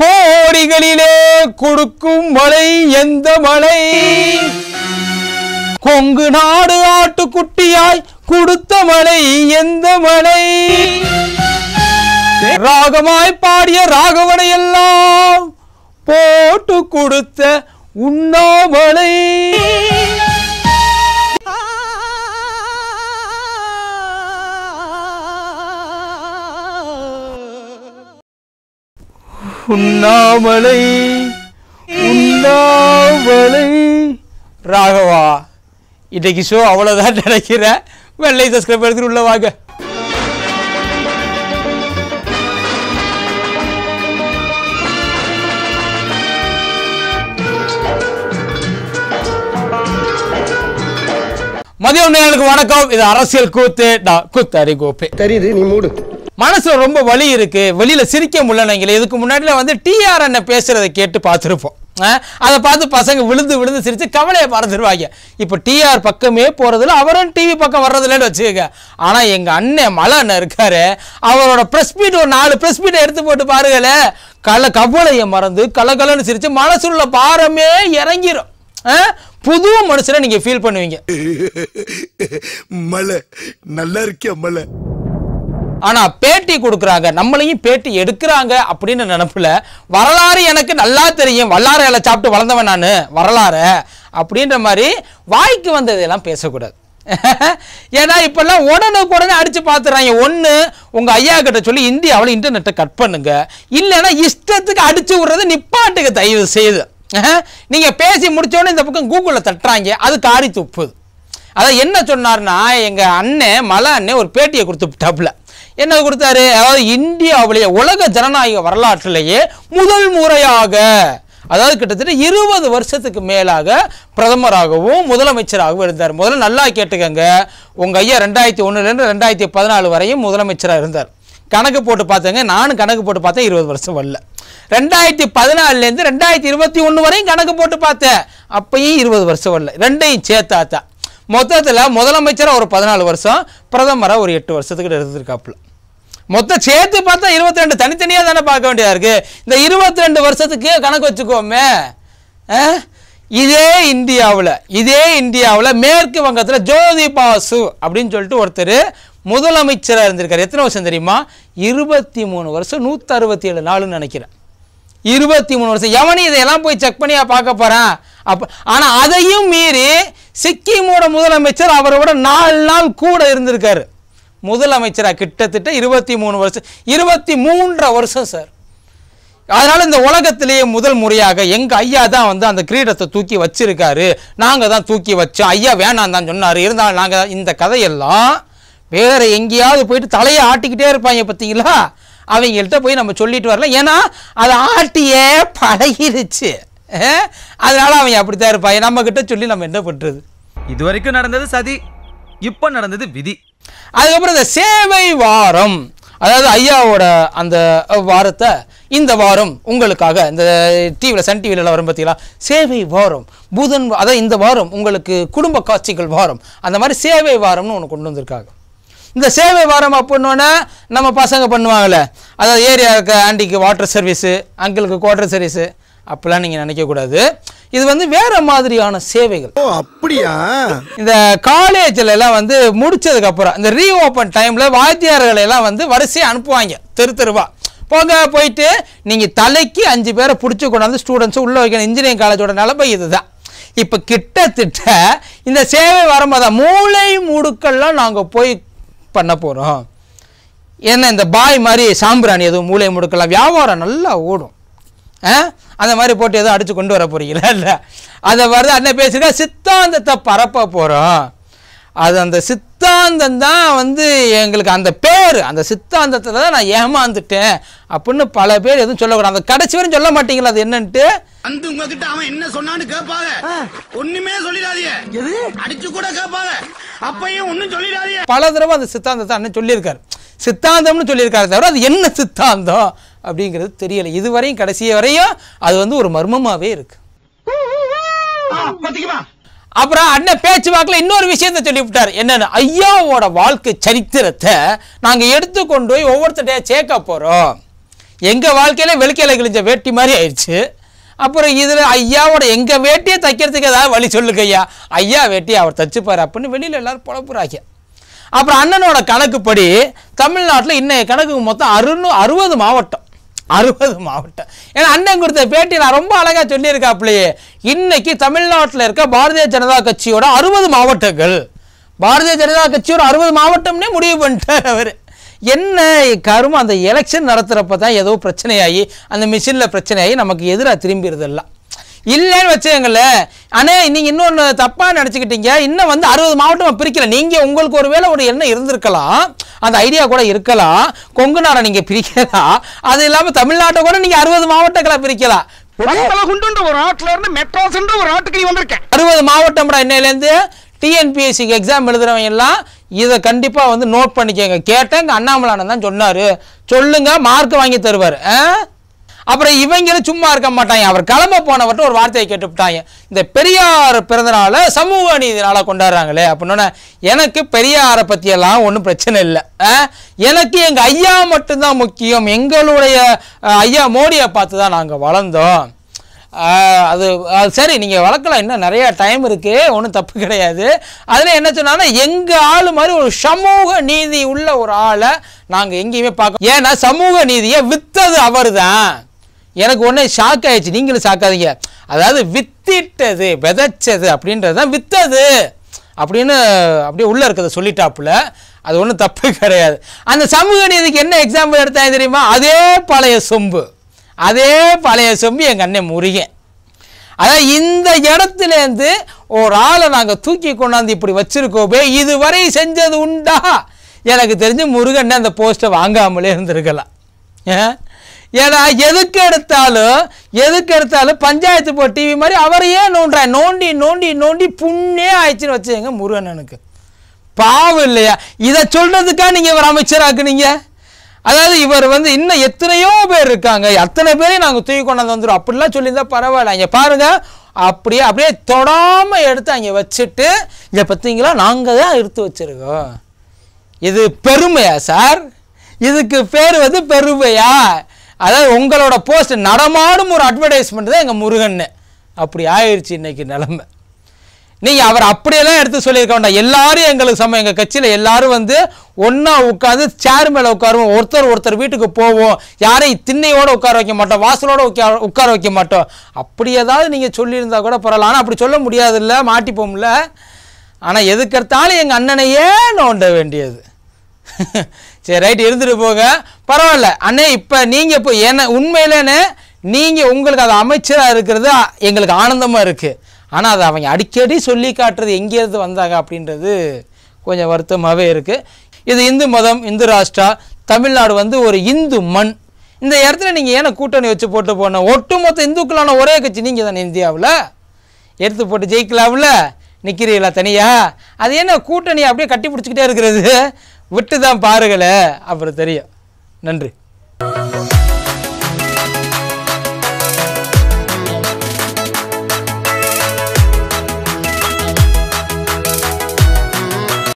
கோடிகளிலே கொடுக்கும் மழை எந்த மழை கொங்கு நாடு ஆட்டுக்குட்டியாய் கொடுத்த மழை எந்த மழை ராகமாய் பாடிய ராகவனை எல்லாம் போட்டு கொடுத்த உண்ணா உண்ணாமலை உண்ணாமலை ராகவா இன்றைக்கு ஷோ அவ்வளோதான் நினைக்கிறேன் வெள்ளை சஸ்கிரைப் எடுத்துட்டு உள்ள வாங்க மதியம் நேரங்களுக்கு வணக்கம் இது அரசியல் கூத்து நான் கூத்தாரி கோப்பே தெரியுது நீ மூடு மனசில் ரொம்ப வலி இருக்குது வெளியில் சிரிக்க முடியலைங்களே இதுக்கு முன்னாடி வந்து டிஆர் என்ன பேசுகிறத கேட்டு பார்த்துருப்போம் அதை பார்த்து பசங்க விழுந்து விழுந்து சிரித்து கவலையை மறந்துடுவாங்க இப்போ டிஆர் பக்கமே இல்லை அவரும் டிவி பக்கம் வர்றதில்லன்னு வச்சுக்கோங்க ஆனால் எங்கள் அண்ணன் மலை அண்ணன் இருக்கார் அவரோட ப்ரெஸ் மீட் ஒரு நாலு ப்ரெஸ் மீட்டை எடுத்து போட்டு பாருங்களே கல கவலையை மறந்து கலகலன்னு சிரித்து மனசுள்ள பாரமே இறங்கிடும் புது மனுஷனை நீங்கள் ஃபீல் பண்ணுவீங்க மலை நல்லா இருக்கே மலை ஆனால் பேட்டி கொடுக்குறாங்க நம்மளையும் பேட்டி எடுக்கிறாங்க அப்படின்னு நினப்பில் வரலாறு எனக்கு நல்லா தெரியும் வல்லார இலை சாப்பிட்டு வளர்ந்தவன் நான் வரலாறு அப்படின்ற மாதிரி வாய்க்கு வந்ததெல்லாம் பேசக்கூடாது ஏன்னா இப்போல்லாம் உடனுக்கு உடனே அடித்து பார்த்துறாங்க ஒன்று உங்கள் ஐயா கிட்ட சொல்லி இந்தியாவில் இன்டர்நெட்டை கட் பண்ணுங்க இல்லைன்னா இஷ்டத்துக்கு அடித்து விடுறது நிப்பாட்டுக்கு தயவு செய்து நீங்கள் பேசி முடித்தோடனே இந்த பக்கம் கூகுளில் தட்டுறாங்க அது காரி துப்புது அதான் என்ன சொன்னார்னா எங்கள் அண்ணன் மலை அண்ணன் ஒரு பேட்டியை கொடுத்து டப்பில் என்ன கொடுத்தாரு அதாவது இந்தியாவிலேயே உலக ஜனநாயக வரலாற்றிலேயே முதல் முறையாக அதாவது கிட்டத்தட்ட இருபது வருஷத்துக்கு மேலாக பிரதமராகவும் முதலமைச்சராகவும் இருந்தார் முதல்ல நல்லா கேட்டுக்கங்க உங்கள் ஐயா ரெண்டாயிரத்தி ஒன்றுலேருந்து ரெண்டாயிரத்தி பதினாலு வரையும் முதலமைச்சராக இருந்தார் கணக்கு போட்டு பார்த்தேங்க நானும் கணக்கு போட்டு பார்த்தேன் இருபது வருஷம் வரல ரெண்டாயிரத்தி பதினாலுலேருந்து ரெண்டாயிரத்தி இருபத்தி ஒன்று வரையும் கணக்கு போட்டு பார்த்தேன் அப்பயும் இருபது வருஷம் வரல ரெண்டையும் சேர்த்தாத்தான் மொத்தத்தில் முதலமைச்சராக ஒரு பதினாலு வருஷம் பிரதமராக ஒரு எட்டு வருஷத்துக்கிட்ட இருந்திருக்காப்புல மொத்தம் சேர்த்து பார்த்தா இருபத்தி ரெண்டு தனித்தனியாக தானே பார்க்க வேண்டியதாக இருக்குது இந்த இருபத்தி ரெண்டு வருஷத்துக்கு கணக்கு வச்சுக்கோமே இதே இந்தியாவில் இதே இந்தியாவில் மேற்கு வங்கத்தில் ஜோதி பாசு அப்படின்னு சொல்லிட்டு ஒருத்தர் முதலமைச்சராக இருந்திருக்கார் எத்தனை வருஷம் தெரியுமா இருபத்தி மூணு வருஷம் நூற்றி ஏழு நாளுன்னு நினைக்கிறேன் இருபத்தி மூணு வருஷம் எவனையும் இதையெல்லாம் போய் செக் பண்ணியா பார்க்க போகிறேன் அப்போ ஆனால் அதையும் மீறி சிக்கிமோட முதலமைச்சர் அவரோட நாலு நாள் கூட இருந்திருக்காரு முதலமைச்சராக கிட்டத்தட்ட இருபத்தி மூணு வருஷம் இருபத்தி மூன்றரை வருஷம் சார் அதனால் இந்த உலகத்திலேயே முதல் முறையாக எங்கள் ஐயா தான் வந்து அந்த கிரீடத்தை தூக்கி வச்சுருக்காரு நாங்கள் தான் தூக்கி வச்சோம் ஐயா வேணாம் தான் சொன்னார் இருந்தாலும் நாங்கள் இந்த கதையெல்லாம் வேறு எங்கேயாவது போயிட்டு தலையை ஆட்டிக்கிட்டே இருப்பாங்க பார்த்தீங்களா அவங்கள்ட்ட போய் நம்ம சொல்லிட்டு வரலாம் ஏன்னா அதை ஆட்டியே பழகிடுச்சு அதனால் அவங்க அப்படி தான் இருப்பாங்க நம்மக்கிட்ட சொல்லி நம்ம என்ன பண்ணுறது இது வரைக்கும் நடந்தது சதி இப்போ நடந்தது விதி அதுக்கப்புறம் இந்த சேவை வாரம் அதாவது ஐயாவோட அந்த வாரத்தை இந்த வாரம் உங்களுக்காக இந்த டிவியில் சன் டிவியில் வரும் பார்த்தீங்களா சேவை வாரம் புதன் அதாவது இந்த வாரம் உங்களுக்கு குடும்ப காட்சிகள் வாரம் அந்த மாதிரி சேவை வாரம்னு ஒன்று கொண்டு வந்திருக்காங்க இந்த சேவை வாரம் அப்படின்னோடனே நம்ம பசங்க பண்ணுவாங்கள்ல அதாவது ஏரியாவுக்கு ஆண்டிக்கு வாட்டர் சர்வீஸு அங்கிளுக்கு குவாட்டர் சர்வீஸு அப்படிலாம் நீங்கள் நினைக்கக்கூடாது இது வந்து வேற மாதிரியான சேவைகள் ஓ அப்படியா இந்த காலேஜில் எல்லாம் வந்து அப்புறம் இந்த ரீஓப்பன் டைமில் வாத்தியார்களை எல்லாம் வந்து வரிசையாக அனுப்புவாங்க தெரு தெருவா போங்க போயிட்டு நீங்கள் தலைக்கு அஞ்சு பேரை பிடிச்சி கொண்டாந்து ஸ்டூடெண்ட்ஸை உள்ளே வைக்கணும் இன்ஜினியரிங் காலேஜோட நிலப்பை இதுதான் இப்போ கிட்டத்தட்ட இந்த சேவை வரும்போது மூளை முடுக்கள்லாம் நாங்கள் போய் பண்ண போகிறோம் ஏன்னா இந்த பாய் மாதிரி சாம்பிராணி எதுவும் மூளை முடுக்கலாம் வியாபாரம் நல்லா ஓடும் அந்த மாதிரி போட்டு எதுவும் அடித்து கொண்டு வர போகிறீங்களா இல்லை அதை வருது அண்ணன் பேசுகிறா சித்தாந்தத்தை பரப்ப போகிறோம் அது அந்த சித்தாந்தம் தான் வந்து எங்களுக்கு அந்த பேர் அந்த சித்தாந்தத்தில் தான் நான் ஏமாந்துட்டேன் அப்படின்னு பல பேர் எதுவும் சொல்லக்கூடாது அந்த கடைசி வரையும் சொல்ல மாட்டீங்களா அது என்னன்ட்டு வந்து உங்ககிட்ட அவன் என்ன சொன்னான்னு கேட்பாங்க ஒண்ணுமே சொல்லிடாதீங்க அடிச்சு கூட கேட்பாங்க அப்பயும் ஒன்னும் சொல்லிடாதீங்க பல தடவை அந்த சித்தாந்தத்தை அண்ணன் சொல்லியிருக்காரு சித்தாந்தம்னு சொல்லியிருக்காரு தவிர அது என்ன சித்தாந்தம் அப்படிங்கிறது தெரியலை இதுவரையும் கடைசி வரையும் அது வந்து ஒரு மர்மமாகவே இருக்கு அப்புறம் அண்ணன் பேச்சு வாக்கில் இன்னொரு விஷயத்தை சொல்லிவிட்டார் என்னென்னு ஐயாவோட வாழ்க்கை சரித்திரத்தை நாங்கள் எடுத்துக்கொண்டு போய் ஒவ்வொருத்தரையா சேர்க்க போகிறோம் எங்கள் வாழ்க்கையில வெளிக்கையில் கிழிஞ்ச வேட்டி மாதிரி ஆயிடுச்சு அப்புறம் இதில் ஐயாவோட எங்கள் வேட்டியை தைக்கிறதுக்கு ஏதாவது வழி சொல்லுங்க ஐயா ஐயா வேட்டியை அவர் தச்சுப்பார் அப்படின்னு வெளியில் எல்லோரும் புலப்புறாங்க அப்புறம் அண்ணனோட கணக்குப்படி தமிழ்நாட்டில் இன்னைய கணக்கு மொத்தம் அறுநூ அறுபது மாவட்டம் அறுபது மாவட்டம் ஏன்னா அண்ணன் கொடுத்த பேட்டி நான் ரொம்ப அழகாக சொல்லியிருக்காப்லையே இன்னைக்கு தமிழ்நாட்டில் இருக்க பாரதிய ஜனதா கட்சியோட அறுபது மாவட்டங்கள் பாரதிய ஜனதா கட்சியோட அறுபது மாவட்டம்னே முடிவு பண்ணிட்டார் அவர் என்ன கரும அந்த எலெக்ஷன் நடத்துகிறப்ப தான் ஏதோ பிரச்சனையாகி அந்த மிஷினில் பிரச்சனையாகி நமக்கு எதிராக திரும்பிடுதெல்லாம் இல்லைன்னு வச்சுக்கங்கள ஆனால் நீங்கள் இன்னொன்று தப்பாக நினச்சிக்கிட்டீங்க இன்னும் வந்து அறுபது மாவட்டம் பிரிக்கலை நீங்கள் உங்களுக்கு ஒரு வேளை ஒரு எண்ணம் இருந்திருக்கலாம் அந்த ஐடியா கூட இருக்கலாம் கொங்கு நாரை நீங்கள் பிரிக்கலாம் அது இல்லாமல் தமிழ்நாட்டை கூட நீங்கள் அறுபது மாவட்டங்களை பிரிக்கலாம் ஒரு நாட்டில ஒரு அறுபது டிஎன்பிஎஸ்சிக்கு எக்ஸாம் எழுதுறவங்க எல்லாம் இதை கண்டிப்பாக வந்து நோட் பண்ணிக்கோங்க தான் சொன்னார் சொல்லுங்கள் மார்க் வாங்கி தருவார் ஆ அப்புறம் இவங்களும் சும்மா இருக்க மாட்டாங்க அவர் கிளம்ப போனவர்கிட்ட ஒரு வார்த்தையை கேட்டுவிட்டாங்க இந்த பெரியார் பிறந்தநாளை சமூக நீதி நாளாக கொண்டாடுறாங்களே அப்படின்னா எனக்கு பெரியாரை பற்றியெல்லாம் ஒன்றும் பிரச்சனை இல்லை எனக்கு எங்கள் ஐயா மட்டும்தான் முக்கியம் எங்களுடைய ஐயா மோடியை பார்த்து தான் நாங்கள் வளர்ந்தோம் அது அது சரி நீங்கள் வளர்க்கலாம் இன்னும் நிறையா டைம் இருக்குது ஒன்றும் தப்பு கிடையாது அதில் என்ன சொன்னாங்கன்னா எங்கள் ஆள் மாதிரி ஒரு சமூக நீதி உள்ள ஒரு ஆளை நாங்கள் எங்கேயுமே பார்க்க ஏன்னா சமூக நீதியை விற்றது அவர் தான் எனக்கு ஒன்று ஷாக் ஆயிடுச்சு நீங்களும் ஷாக்காதீங்க அதாவது வித்திட்டது விதைச்சது அப்படின்றது தான் வித்தது அப்படின்னு அப்படியே உள்ளே இருக்கிறத சொல்லிட்டாப்புல அது ஒன்றும் தப்பு கிடையாது அந்த சமூக நீதிக்கு என்ன எக்ஸாம்பிள் எடுத்தாங்க தெரியுமா அதே பழைய சொம்பு அதே பழைய சொம்பு எங்கள் அண்ணன் முருகன் அதாவது இந்த இடத்துலேருந்து ஒரு ஆளை நாங்கள் தூக்கி கொண்டாந்து இப்படி வச்சுருக்கோமே இதுவரை செஞ்சது உண்டா எனக்கு தெரிஞ்சு முருகன் அந்த போஸ்ட்டை வாங்காமலே இருந்திருக்கலாம் ஏன் ஏன்னா எதுக்கு எடுத்தாலும் எதுக்கு எடுத்தாலும் பஞ்சாயத்து போ டிவி மாதிரி அவரையே நோண்டுறாரு நோண்டி நோண்டி நோண்டி புண்ணே ஆயிடுச்சுன்னு வச்சுங்க முருகனனுக்கு பாவம் இல்லையா இதை சொல்றதுக்காக நீங்கள் இவர் அமைச்சராக்குனீங்க அதாவது இவர் வந்து இன்னும் எத்தனையோ பேர் இருக்காங்க அத்தனை பேரையும் நாங்கள் தூக்கி கொண்டாந்து வந்துடும் அப்படிலாம் சொல்லியிருந்தால் பரவாயில்ல இங்கே பாருங்கள் அப்படியே அப்படியே தொடாமல் எடுத்து அங்கே வச்சுட்டு இங்கே பார்த்தீங்களா நாங்கள் தான் எடுத்து வச்சுருக்கோம் இது பெருமையா சார் இதுக்கு பேர் வந்து பெருமையா அதாவது உங்களோட போஸ்ட் நடமாடும் ஒரு அட்வர்டைஸ்மெண்ட் தான் எங்கள் முருகன்னு அப்படி ஆயிடுச்சு இன்றைக்கி நிலமை நீங்கள் அவர் அப்படியெல்லாம் எடுத்து சொல்லியிருக்க வேண்டாம் எல்லாரும் எங்களுக்கு சம எங்கள் கட்சியில் எல்லாரும் வந்து ஒன்றா உட்காந்து சேர் மேலே உட்காருவோம் ஒருத்தர் ஒருத்தர் வீட்டுக்கு போவோம் யாரையும் திண்ணையோடு உட்கார வைக்க மாட்டோம் வாசலோடு உட்கார உட்கார வைக்க மாட்டோம் அப்படி ஏதாவது நீங்கள் சொல்லியிருந்தா கூட பரவாயில்ல ஆனால் அப்படி சொல்ல முடியாதுல்ல மாட்டிப்போம்ல ஆனால் எதுக்கெடுத்தாலும் எங்கள் அண்ணனையே நோண்ட வேண்டியது சரி ரைட் இருந்துட்டு போக பரவாயில்ல அண்ணே இப்போ நீங்கள் இப்போ என்ன உண்மையிலேன்னு நீங்கள் உங்களுக்கு அது அமைச்சராக இருக்கிறது எங்களுக்கு ஆனந்தமாக இருக்குது ஆனால் அதை அவங்க அடிக்கடி சொல்லி காட்டுறது எங்கேருந்து வந்தாங்க அப்படின்றது கொஞ்சம் வருத்தமாகவே இருக்குது இது இந்து மதம் இந்து ராஷ்டிரா தமிழ்நாடு வந்து ஒரு இந்து மண் இந்த இடத்துல நீங்கள் ஏன்னா கூட்டணி வச்சு போட்டு போன ஒட்டுமொத்த இந்துக்களான ஒரே கட்சி நீங்கள் தானே இந்தியாவில் எடுத்து போட்டு ஜெயிக்கலாம்ல நிற்கிறீங்களா தனியாக அது என்ன கூட்டணி அப்படியே கட்டி பிடிச்சிக்கிட்டே இருக்கிறது விட்டு தான் பாருங்களேன் அப்புறம் தெரியும் நன்றி